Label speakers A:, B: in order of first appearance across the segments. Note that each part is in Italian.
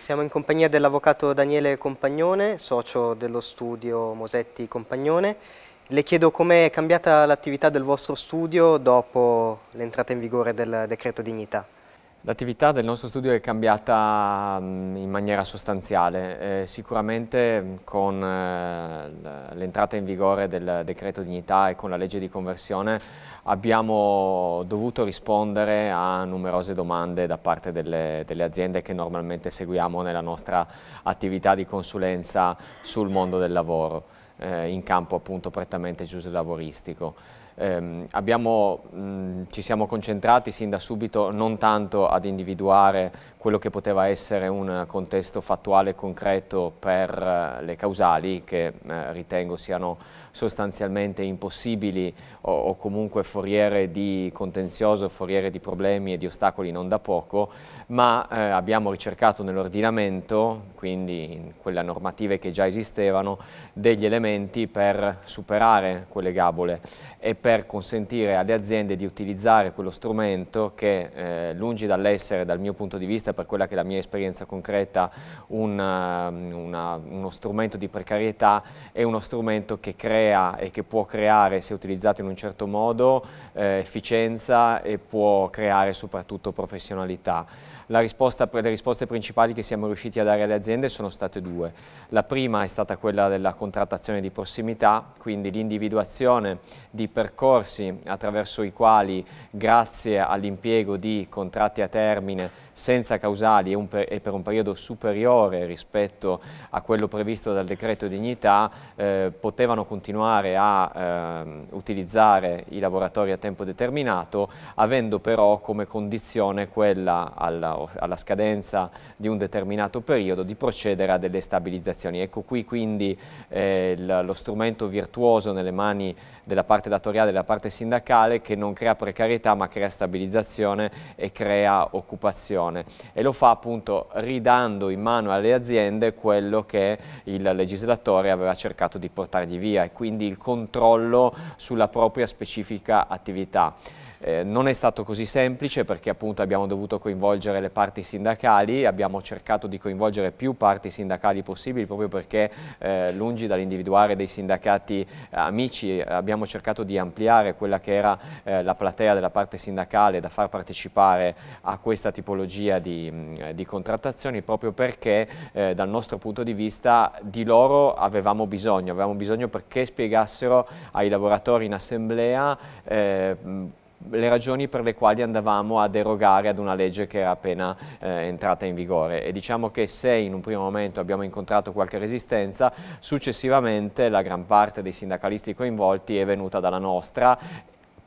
A: Siamo in compagnia dell'avvocato Daniele Compagnone, socio dello studio Mosetti Compagnone. Le chiedo com'è cambiata l'attività del vostro studio dopo l'entrata in vigore del decreto dignità. L'attività del nostro studio è cambiata mm, in maniera sostanziale, eh, sicuramente mm, con eh, l'entrata in vigore del decreto dignità e con la legge di conversione abbiamo dovuto rispondere a numerose domande da parte delle, delle aziende che normalmente seguiamo nella nostra attività di consulenza sul mondo del lavoro, eh, in campo appunto prettamente giuslavoristico ehm, abbiamo, mh, ci siamo concentrati sin da subito non tanto ad individuare quello che poteva essere un contesto fattuale concreto per eh, le causali, che eh, ritengo siano sostanzialmente impossibili o, o, comunque foriere di contenzioso, foriere di problemi e di ostacoli non da poco, ma eh, abbiamo ricercato nell'ordinamento, quindi in quelle normative che già esistevano, degli elementi per superare quelle gabole e per per consentire alle aziende di utilizzare quello strumento che eh, lungi dall'essere dal mio punto di vista per quella che è la mia esperienza concreta un, ehm, una, uno strumento di precarietà è uno strumento che crea e che può creare se utilizzato in un certo modo eh, efficienza e può creare soprattutto professionalità. La Risposta, le risposte principali che siamo riusciti a dare alle aziende sono state due. La prima è stata quella della contrattazione di prossimità, quindi l'individuazione di percorsi percorsi attraverso i quali, grazie all'impiego di contratti a termine, senza causali e, per un periodo superiore rispetto a quello previsto dal decreto dignità eh, potevano continuare a eh, utilizzare i lavoratori a tempo determinato avendo però come condizione quella alla, alla scadenza di un determinato periodo di procedere a delle stabilizzazioni. Ecco qui quindi eh, lo strumento virtuoso nelle mani della parte datoriale e della parte sindacale che non crea precarietà ma crea stabilizzazione e crea occupazione produzione e lo fa appunto ridando in mano alle aziende quello che il legislatore aveva cercato di portargli via e quindi il controllo sulla propria specifica attività. Eh, non è stato così semplice perché appunto abbiamo dovuto coinvolgere le parti sindacali, abbiamo cercato di coinvolgere più parti sindacali possibili proprio perché eh, lungi dall'individuare dei sindacati eh, amici abbiamo cercato di ampliare quella che era eh, la platea della parte sindacale da far partecipare a questa tipologia tipologia di, mm, di contrattazioni proprio perché eh, dal nostro punto di vista di loro avevamo bisogno, avevamo bisogno perché spiegassero ai lavoratori in assemblea eh, mm, le ragioni per le quali andavamo a derogare ad una legge che era appena eh, entrata in vigore e diciamo che se in un primo momento abbiamo incontrato qualche resistenza successivamente la gran parte dei sindacalisti coinvolti è venuta dalla nostra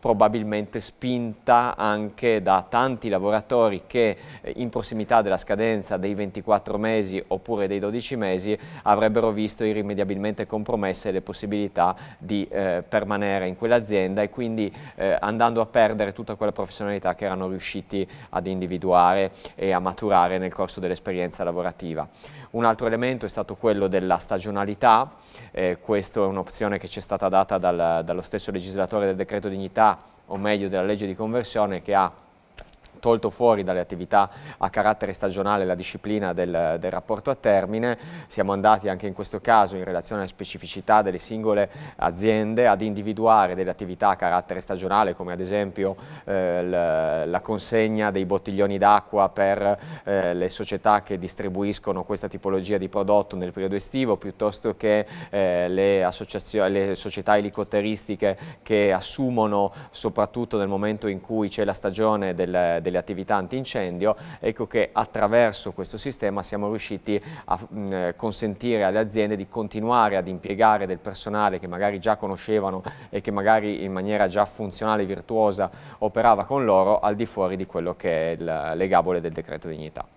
A: probabilmente spinta anche da tanti lavoratori che eh, in prossimità della scadenza dei 24 mesi oppure dei 12 mesi avrebbero visto irrimediabilmente compromesse le possibilità di eh, permanere in quell'azienda e quindi eh, andando a perdere tutta quella professionalità che erano riusciti ad individuare e a maturare nel corso dell'esperienza lavorativa. Un altro elemento è stato quello della stagionalità, eh, questa è un'opzione che ci è stata data dal, dallo stesso legislatore del decreto dignità, o meglio della legge di conversione, che ha tolto fuori dalle attività a carattere stagionale la disciplina del, del rapporto a termine, siamo andati anche in questo caso in relazione alle specificità delle singole aziende ad individuare delle attività a carattere stagionale come ad esempio eh, la consegna dei bottiglioni d'acqua per eh, le società che distribuiscono questa tipologia di prodotto nel periodo estivo piuttosto che eh, le, le, società elicotteristiche che assumono soprattutto nel momento in cui c'è la stagione del, del delle attività antincendio, ecco che attraverso questo sistema siamo riusciti a consentire alle aziende di continuare ad impiegare del personale che magari già conoscevano e che magari in maniera già funzionale e virtuosa operava con loro al di fuori di quello che è le gabole del decreto dignità.